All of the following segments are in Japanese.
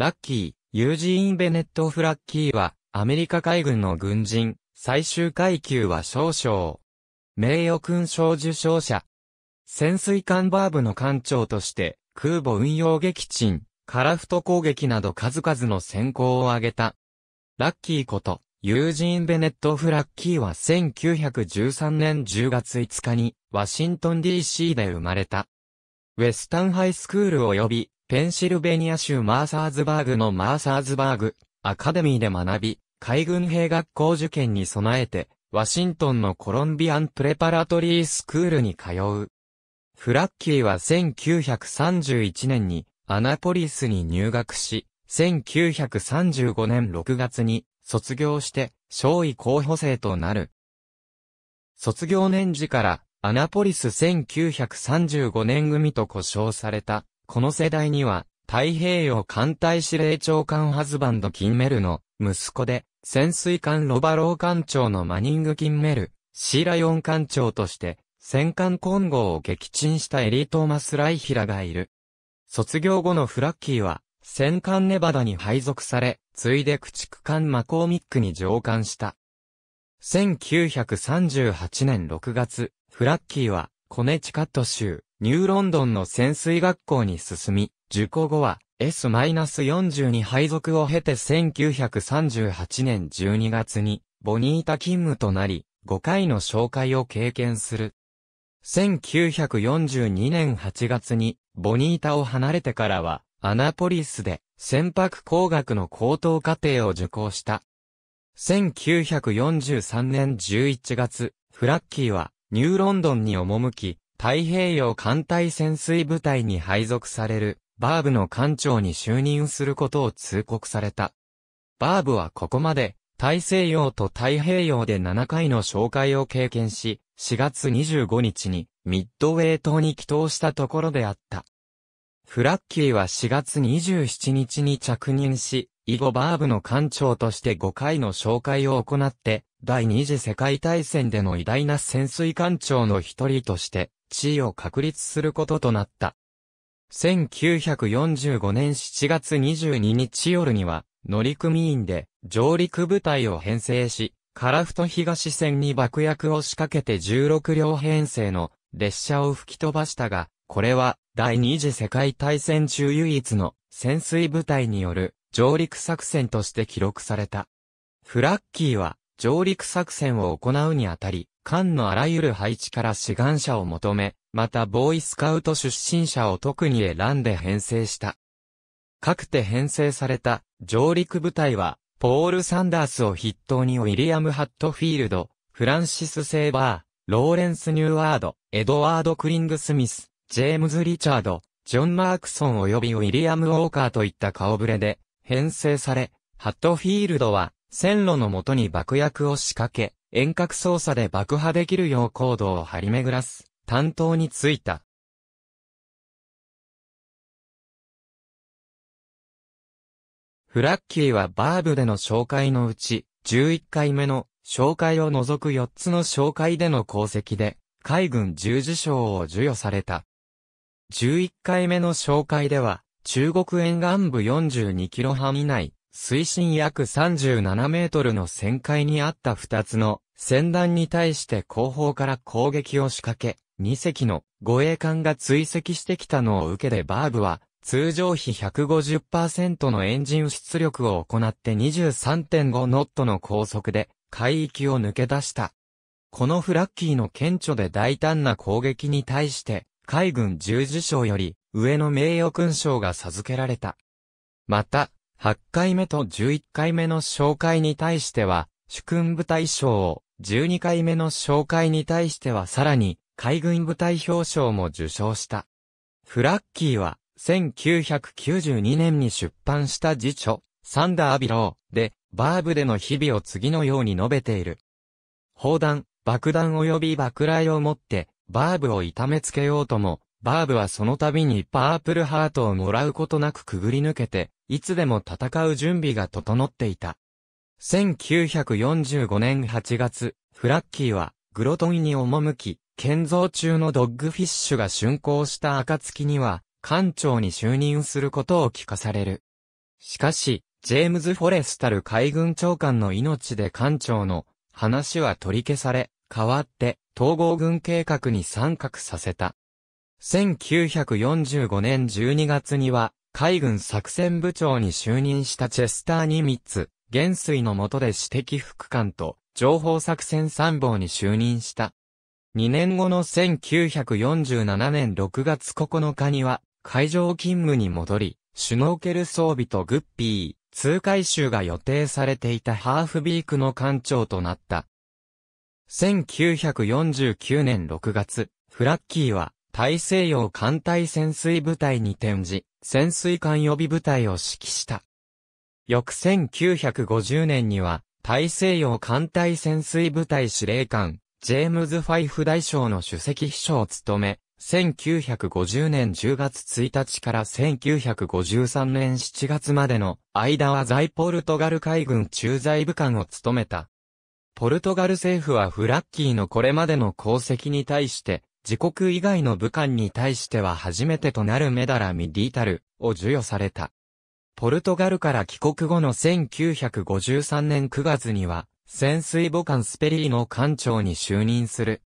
ラッキー、ユージーン・ベネット・フラッキーは、アメリカ海軍の軍人、最終階級は少将。名誉勲章受章者。潜水艦バーブの艦長として、空母運用撃沈、カラフト攻撃など数々の先行を挙げた。ラッキーこと、ユージーン・ベネット・フラッキーは1913年10月5日に、ワシントン DC で生まれた。ウェスタンハイスクール及び、ペンシルベニア州マーサーズバーグのマーサーズバーグ、アカデミーで学び、海軍兵学校受験に備えて、ワシントンのコロンビアンプレパラトリースクールに通う。フラッキーは1931年にアナポリスに入学し、1935年6月に卒業して、少尉候補生となる。卒業年次からアナポリス1935年組と呼称された、この世代には、太平洋艦隊司令長官ハズバンド・キンメルの息子で、潜水艦ロバロー艦長のマニング・キンメル、シーラヨン艦長として、戦艦混合を撃沈したエリートーマス・ライヒラがいる。卒業後のフラッキーは、戦艦ネバダに配属され、ついで駆逐艦マコーミックに上艦した。1938年6月、フラッキーは、コネチカット州、ニューロンドンの潜水学校に進み、受講後は S-40 に配属を経て1938年12月にボニータ勤務となり、5回の紹介を経験する。1942年8月にボニータを離れてからは、アナポリスで船舶工学の高等課程を受講した。1943年11月、フラッキーはニューロンドンに赴き、太平洋艦隊潜水部隊に配属される、バーブの艦長に就任することを通告された。バーブはここまで、大西洋と太平洋で7回の紹介を経験し、4月25日に、ミッドウェイ島に帰島したところであった。フラッキーは4月27日に着任し、以後バーブの艦長として5回の紹介を行って、第二次世界大戦での偉大な潜水艦長の一人として、地位を確立することとなった。1945年7月22日夜には、乗組員で上陸部隊を編成し、カラフト東線に爆薬を仕掛けて16両編成の列車を吹き飛ばしたが、これは第二次世界大戦中唯一の潜水部隊による上陸作戦として記録された。フラッキーは、上陸作戦を行うにあたり、艦のあらゆる配置から志願者を求め、またボーイスカウト出身者を特に選んで編成した。各て編成された上陸部隊は、ポール・サンダースを筆頭にウィリアム・ハットフィールド、フランシス・セーバー、ローレンス・ニューワード、エドワード・クリング・スミス、ジェームズ・リチャード、ジョン・マークソン及びウィリアム・ウォーカーといった顔ぶれで、編成され、ハットフィールドは線路のもとに爆薬を仕掛け、遠隔操作で爆破できるようコードを張り巡らす担当に就いた。フラッキーはバーブでの紹介のうち、11回目の紹介を除く4つの紹介での功績で、海軍十字章を授与された。11回目の紹介では、中国沿岸部42キロ半以内、水深約37メートルの旋回にあった2つの船団に対して後方から攻撃を仕掛け、2隻の護衛艦が追跡してきたのを受けてバーブは、通常比150%のエンジン出力を行って23.5ノットの高速で海域を抜け出した。このフラッキーの顕著で大胆な攻撃に対して、海軍十字章より上の名誉勲章が授けられた。また、8回目と11回目の紹介に対しては、主君部隊賞を、12回目の紹介に対してはさらに、海軍部隊表彰も受賞した。フラッキーは、1992年に出版した辞書、サンダービローで、バーブでの日々を次のように述べている。砲弾、爆弾及び爆雷をもって、バーブを痛めつけようとも、バーブはその度にパープルハートをもらうことなくくぐり抜けて、いつでも戦う準備が整っていた。1945年8月、フラッキーは、グロトンに赴き、建造中のドッグフィッシュが竣工した暁には、艦長に就任することを聞かされる。しかし、ジェームズ・フォレスタル海軍長官の命で艦長の話は取り消され、代わって統合軍計画に参画させた。1945年12月には、海軍作戦部長に就任したチェスター・ニミッツ、元帥の下で指摘副官と、情報作戦参謀に就任した。2年後の1947年6月9日には、海上勤務に戻り、シュノーケル装備とグッピー、通海襲が予定されていたハーフビークの艦長となった。1949年6月、フラッキーは大西洋艦隊潜水部隊に転じ、潜水艦予備部隊を指揮した。翌1950年には、大西洋艦隊潜水部隊司令官、ジェームズ・ファイフ大将の首席秘書を務め、1950年10月1日から1953年7月までの間は在ポルトガル海軍駐在部官を務めた。ポルトガル政府はフラッキーのこれまでの功績に対して自国以外の武漢に対しては初めてとなるメダラ・ミディタルを授与された。ポルトガルから帰国後の1953年9月には、潜水母艦スペリーの艦長に就任する。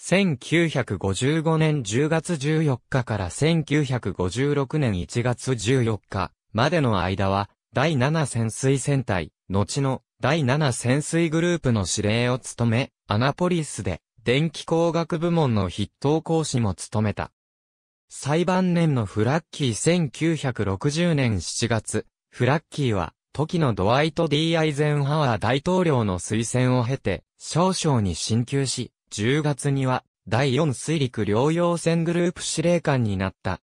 1955年10月14日から1956年1月14日までの間は、第7潜水戦隊、後の第7潜水グループの司令を務め、アナポリスで電気工学部門の筆頭講師も務めた。最晩年のフラッキー1960年7月、フラッキーは、時のドワイト・ D・ アイゼンハワー大統領の推薦を経て、少々に進級し、10月には、第4水陸両用船グループ司令官になった。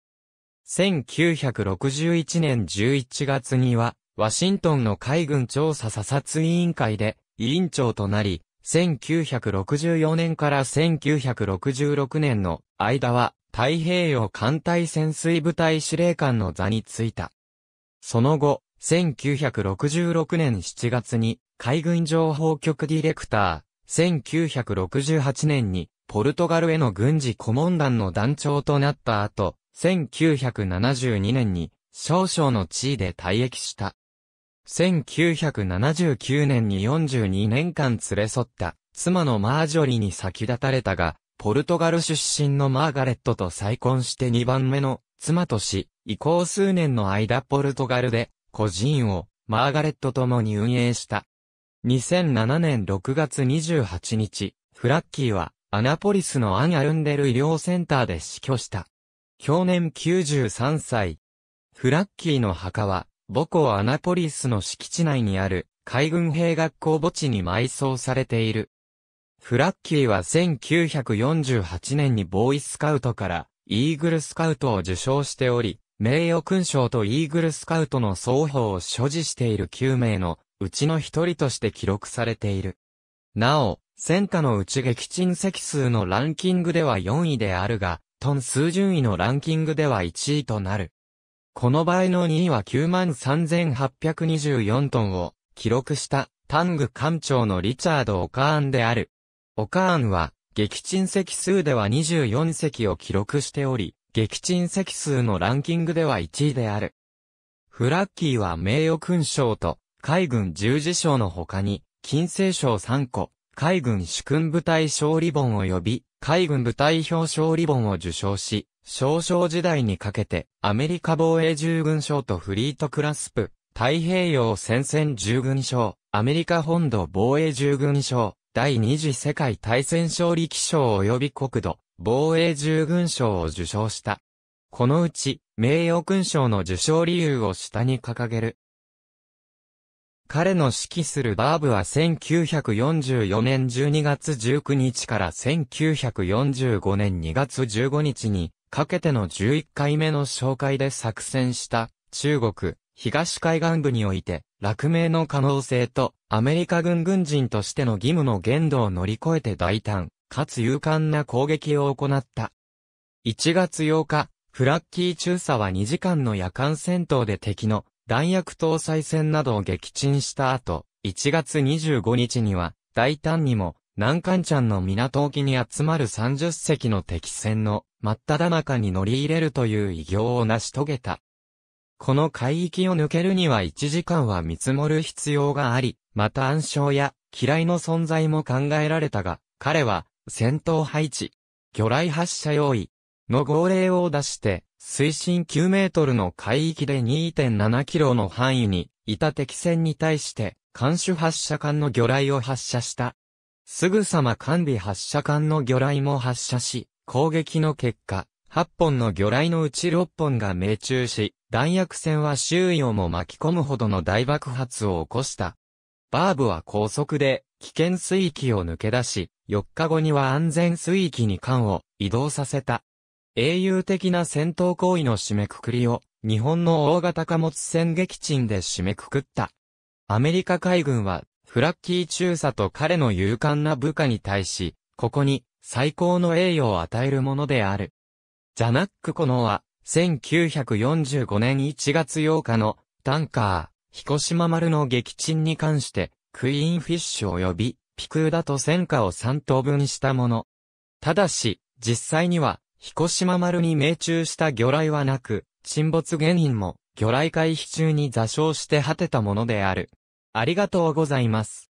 1961年11月には、ワシントンの海軍調査査察委員会で、委員長となり、1964年から1966年の間は太平洋艦隊潜水部隊司令官の座に就いた。その後、1966年7月に海軍情報局ディレクター、1968年にポルトガルへの軍事顧問団の団長となった後、1972年に少々の地位で退役した。1979年に42年間連れ添った、妻のマージョリに先立たれたが、ポルトガル出身のマーガレットと再婚して2番目の妻とし、移行数年の間ポルトガルで、個人をマーガレットともに運営した。2007年6月28日、フラッキーは、アナポリスのアン・アルンデル医療センターで死去した。去年93歳。フラッキーの墓は、母校アナポリスの敷地内にある海軍兵学校墓地に埋葬されている。フラッキーは1948年にボーイスカウトからイーグルスカウトを受賞しており、名誉勲章とイーグルスカウトの双方を所持している9名のうちの一人として記録されている。なお、戦火のうち撃沈席数のランキングでは4位であるが、トン数順位のランキングでは1位となる。この場合の2位は93,824トンを記録したタング艦長のリチャード・オカーンである。オカーンは撃沈席数では24隻を記録しており、撃沈席数のランキングでは1位である。フラッキーは名誉勲章と海軍十字章の他に、金星章3個、海軍主君部隊勝利本及び、海軍部隊表勝利本を受賞し、少々時代にかけて、アメリカ防衛従軍賞とフリートクラスプ、太平洋戦線従軍賞、アメリカ本土防衛従軍賞、第二次世界大戦勝利記賞及び国土、防衛従軍賞を受賞した。このうち、名誉勲章の受賞理由を下に掲げる。彼の指揮するバーブは1944年12月19日から1945年2月15日にかけての11回目の紹介で作戦した中国東海岸部において落命の可能性とアメリカ軍軍人としての義務の限度を乗り越えて大胆かつ勇敢な攻撃を行った。1月8日、フラッキー中佐は2時間の夜間戦闘で敵の弾薬搭載船などを撃沈した後、1月25日には、大胆にも、南関ちゃんの港沖に集まる30隻の敵船の真っ只中に乗り入れるという偉業を成し遂げた。この海域を抜けるには1時間は見積もる必要があり、また暗礁や嫌いの存在も考えられたが、彼は戦闘配置、魚雷発射用意の号令を出して、水深9メートルの海域で2.7キロの範囲にいた敵船に対して、艦首発射艦の魚雷を発射した。すぐさま艦尾発射艦の魚雷も発射し、攻撃の結果、8本の魚雷のうち6本が命中し、弾薬船は周囲をも巻き込むほどの大爆発を起こした。バーブは高速で危険水域を抜け出し、4日後には安全水域に艦を移動させた。英雄的な戦闘行為の締めくくりを、日本の大型貨物船撃沈で締めくくった。アメリカ海軍は、フラッキー中佐と彼の勇敢な部下に対し、ここに、最高の栄誉を与えるものである。ジャナック・コノは、1945年1月8日の、タンカー、彦島丸の撃沈に関して、クイーンフィッシュ及び、ピクーダと戦果を3等分したもの。ただし、実際には、彦島丸に命中した魚雷はなく、沈没原因も魚雷回避中に座礁して果てたものである。ありがとうございます。